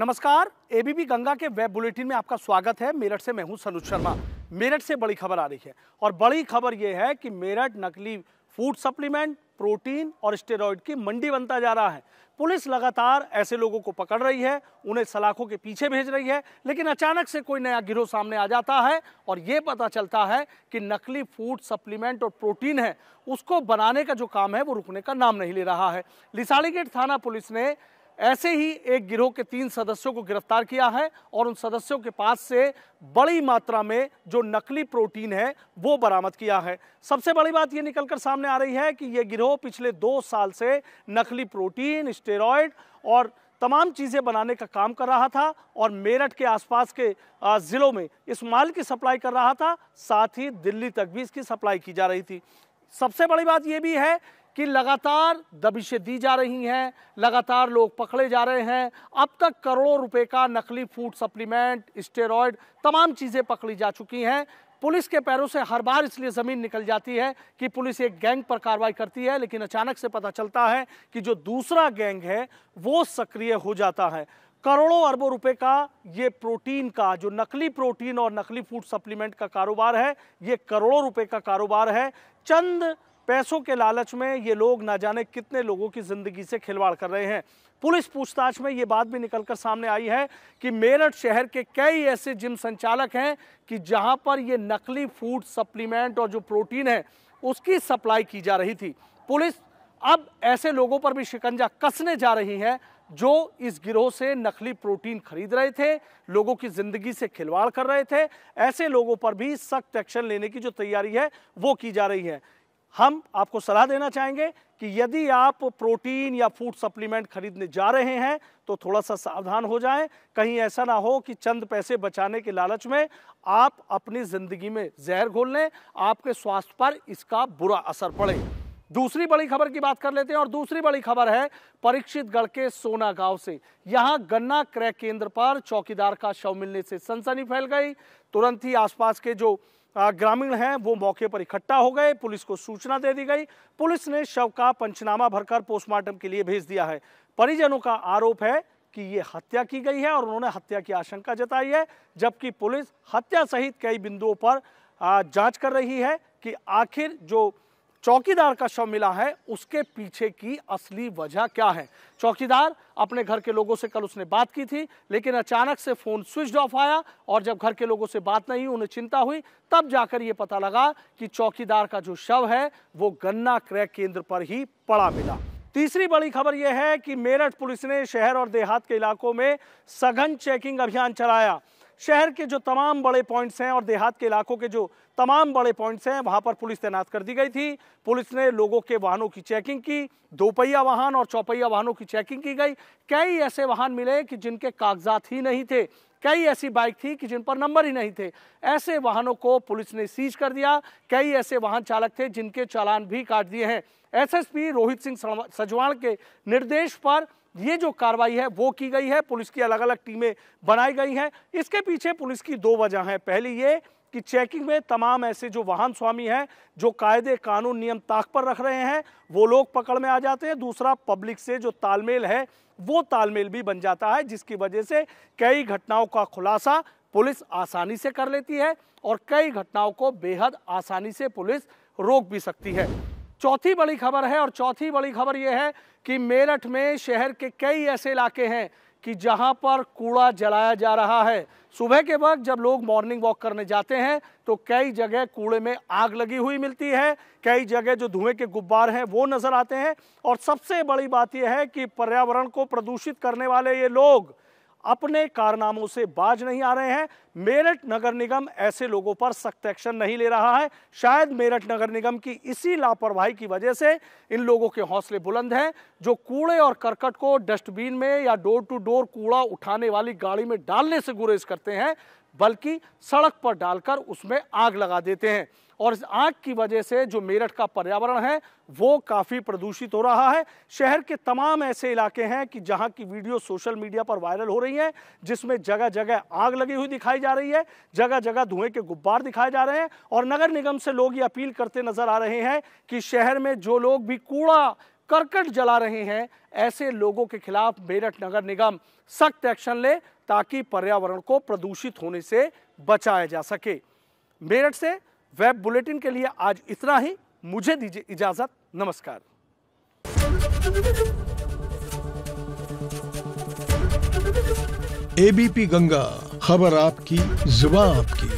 नमस्कार एबीपी गंगा के web bulletin में आपका स्वागत है मेरठ से मैं हूं सनुज शर्मा मेरठ से बड़ी खबर आ रही है और बड़ी खबर यह है कि मेरठ नकली फूड सप्लीमेंट प्रोटीन और स्टेरॉइड की मंडी बनता जा रहा है पुलिस लगातार ऐसे लोगों को पकड़ रही है उन्हें सलाखों के पीछे भेज रही है लेकिन अचानक से कोई नया गिरोह सामने आ जाता है और ये पता चलता है कि नकली फूड सप्लीमेंट और प्रोटीन है उसको बनाने का जो काम है वो रुकने का नाम नहीं ले रहा है लिसालीगेट थाना पुलिस ने ऐसे ही एक गिरोह के तीन सदस्यों को गिरफ्तार किया है और उन सदस्यों के पास से बड़ी मात्रा में जो नकली प्रोटीन है वो बरामद किया है सबसे बड़ी बात ये निकलकर सामने आ रही है कि ये गिरोह पिछले दो साल से नकली प्रोटीन स्टेरॉयड और तमाम चीज़ें बनाने का काम कर रहा था और मेरठ के आसपास के ज़िलों में इस माल की सप्लाई कर रहा था साथ ही दिल्ली तक भी इसकी सप्लाई की जा रही थी सबसे बड़ी बात यह भी है कि लगातार दबिशें दी जा रही हैं लगातार लोग पकड़े जा रहे हैं अब तक करोड़ों रुपए का नकली फूड सप्लीमेंट स्टेरॉयड तमाम चीज़ें पकड़ी जा चुकी हैं पुलिस के पैरों से हर बार इसलिए ज़मीन निकल जाती है कि पुलिस एक गैंग पर कार्रवाई करती है लेकिन अचानक से पता चलता है कि जो दूसरा गैंग है वो सक्रिय हो जाता है करोड़ों अरबों रुपए का ये प्रोटीन का जो नकली प्रोटीन और नकली फूड सप्लीमेंट का कारोबार है ये करोड़ों रुपए का कारोबार है चंद पैसों के लालच में ये लोग ना जाने कितने लोगों की ज़िंदगी से खिलवाड़ कर रहे हैं पुलिस पूछताछ में ये बात भी निकलकर सामने आई है कि मेरठ शहर के कई ऐसे जिम संचालक हैं कि जहां पर ये नकली फूड सप्लीमेंट और जो प्रोटीन है उसकी सप्लाई की जा रही थी पुलिस अब ऐसे लोगों पर भी शिकंजा कसने जा रही है जो इस गिरोह से नकली प्रोटीन खरीद रहे थे लोगों की ज़िंदगी से खिलवाड़ कर रहे थे ऐसे लोगों पर भी सख्त एक्शन लेने की जो तैयारी है वो की जा रही है हम आपको सलाह देना चाहेंगे कि यदि आप प्रोटीन या फूड सप्लीमेंट खरीदने जा रहे हैं तो थोड़ा सा सावधान हो जाएं कहीं ऐसा ना हो कि चंद पैसे बचाने के लालच में आप अपनी ज़िंदगी में जहर घोल लें आपके स्वास्थ्य पर इसका बुरा असर पड़े दूसरी बड़ी खबर की बात कर लेते हैं और दूसरी बड़ी खबर है परीक्षित गढ़ के सोना गांव से यहां गन्ना क्रय केंद्र पर चौकीदार का शव मिलने से सनसनी फैल गई तुरंत ही आसपास के जो ग्रामीण हैं वो मौके पर इकट्ठा हो गए पुलिस को सूचना दे दी गई पुलिस ने शव का पंचनामा भरकर पोस्टमार्टम के लिए भेज दिया है परिजनों का आरोप है कि ये हत्या की गई है और उन्होंने हत्या की आशंका जताई है जबकि पुलिस हत्या सहित कई बिंदुओं पर जांच कर रही है कि आखिर जो चौकीदार का शव मिला है उसके पीछे की असली वजह क्या है चौकीदार अपने घर के लोगों से कल उसने बात की थी लेकिन अचानक से फोन स्विच ऑफ आया और जब घर के लोगों से बात नहीं उन्हें चिंता हुई तब जाकर यह पता लगा कि चौकीदार का जो शव है वो गन्ना क्रय केंद्र पर ही पड़ा मिला तीसरी बड़ी खबर यह है कि मेरठ पुलिस ने शहर और देहात के इलाकों में सघन चेकिंग अभियान चलाया शहर के जो तमाम बड़े पॉइंट्स हैं और देहात के इलाकों के जो तमाम बड़े पॉइंट्स हैं वहाँ पर पुलिस तैनात कर दी गई थी पुलिस ने लोगों के वाहनों की चेकिंग की दोपहिया वाहन और चौपहिया वाहनों की चेकिंग की गई कई ऐसे वाहन मिले कि जिनके कागजात ही नहीं थे कई ऐसी बाइक थी कि जिन पर नंबर ही नहीं थे ऐसे वाहनों को पुलिस ने सीज कर दिया कई ऐसे वाहन चालक थे जिनके चालान भी काट दिए हैं एसएसपी रोहित सिंह सजवाण के निर्देश पर ये जो कार्रवाई है वो की गई है पुलिस की अलग अलग टीमें बनाई गई हैं इसके पीछे पुलिस की दो वजह हैं पहली ये कि चेकिंग में तमाम ऐसे जो वाहन स्वामी हैं जो कायदे कानून नियम ताक पर रख रहे हैं वो लोग पकड़ में आ जाते हैं दूसरा पब्लिक से जो तालमेल है वो तालमेल भी बन जाता है जिसकी वजह से कई घटनाओं का खुलासा पुलिस आसानी से कर लेती है और कई घटनाओं को बेहद आसानी से पुलिस रोक भी सकती है चौथी बड़ी खबर है और चौथी बड़ी खबर यह है कि मेरठ में शहर के कई ऐसे इलाके हैं कि जहां पर कूड़ा जलाया जा रहा है सुबह के वक्त जब लोग मॉर्निंग वॉक करने जाते हैं तो कई जगह कूड़े में आग लगी हुई मिलती है कई जगह जो धुएं के गुब्बार हैं वो नज़र आते हैं और सबसे बड़ी बात यह है कि पर्यावरण को प्रदूषित करने वाले ये लोग अपने कारनामों से बाज नहीं आ रहे हैं मेरठ नगर निगम ऐसे लोगों पर सख्त एक्शन नहीं ले रहा है शायद मेरठ नगर निगम की इसी लापरवाही की वजह से इन लोगों के हौसले बुलंद हैं जो कूड़े और करकट को डस्टबिन में या डोर टू डोर कूड़ा उठाने वाली गाड़ी में डालने से गुरेज करते हैं बल्कि सड़क पर डालकर उसमें आग लगा देते हैं और इस आग की वजह से जो मेरठ का पर्यावरण है वो काफ़ी प्रदूषित हो रहा है शहर के तमाम ऐसे इलाके हैं कि जहाँ की वीडियो सोशल मीडिया पर वायरल हो रही है जिसमें जगह जगह आग लगी हुई दिखाई जा रही है जगह जगह धुएं के गुब्बार दिखाए जा रहे हैं और नगर निगम से लोग ये अपील करते नजर आ रहे हैं कि शहर में जो लोग भी कूड़ा करकट जला रहे हैं ऐसे लोगों के खिलाफ मेरठ नगर निगम सख्त एक्शन ले ताकि पर्यावरण को प्रदूषित होने से बचाया जा सके मेरठ से वेब बुलेटिन के लिए आज इतना ही मुझे दीजिए इजाज़त नमस्कार एबीपी गंगा खबर आपकी जुबा आपकी